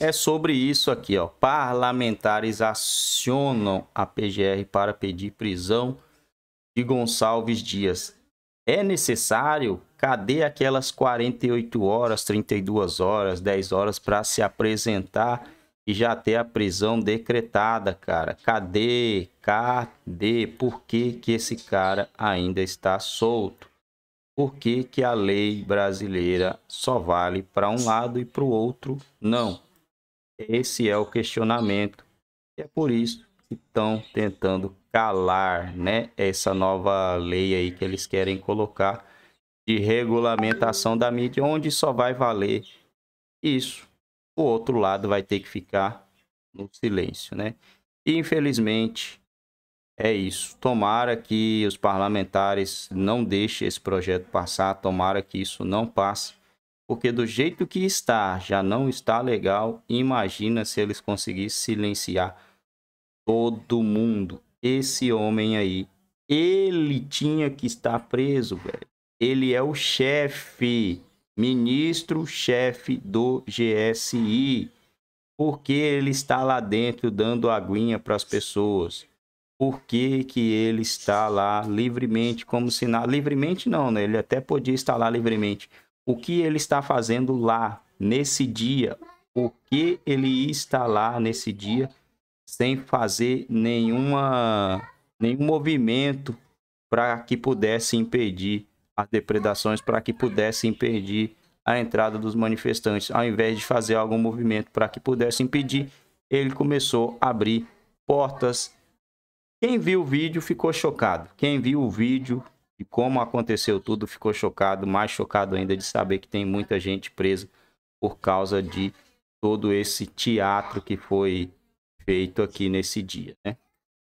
é sobre isso aqui, ó. Parlamentares acionam a PGR para pedir prisão de Gonçalves Dias. É necessário? Cadê aquelas 48 horas, 32 horas, 10 horas para se apresentar e já ter a prisão decretada, cara? Cadê? Cadê? Por que, que esse cara ainda está solto? por que, que a lei brasileira só vale para um lado e para o outro não? Esse é o questionamento. E é por isso que estão tentando calar né, essa nova lei aí que eles querem colocar de regulamentação da mídia, onde só vai valer isso. O outro lado vai ter que ficar no silêncio, né? E, infelizmente, é isso. Tomara que os parlamentares não deixem esse projeto passar, tomara que isso não passe, porque do jeito que está, já não está legal. Imagina se eles conseguissem silenciar todo mundo. Esse homem aí, ele tinha que estar preso, velho. Ele é o chefe, ministro-chefe do GSI, porque ele está lá dentro dando aguinha para as pessoas por que, que ele está lá livremente, como se na... livremente não, né? Ele até podia estar lá livremente. O que ele está fazendo lá nesse dia? Por que ele está lá nesse dia sem fazer nenhuma nenhum movimento para que pudesse impedir as depredações, para que pudesse impedir a entrada dos manifestantes. Ao invés de fazer algum movimento para que pudesse impedir, ele começou a abrir portas quem viu o vídeo ficou chocado. Quem viu o vídeo e como aconteceu tudo ficou chocado, mais chocado ainda de saber que tem muita gente presa por causa de todo esse teatro que foi feito aqui nesse dia, né?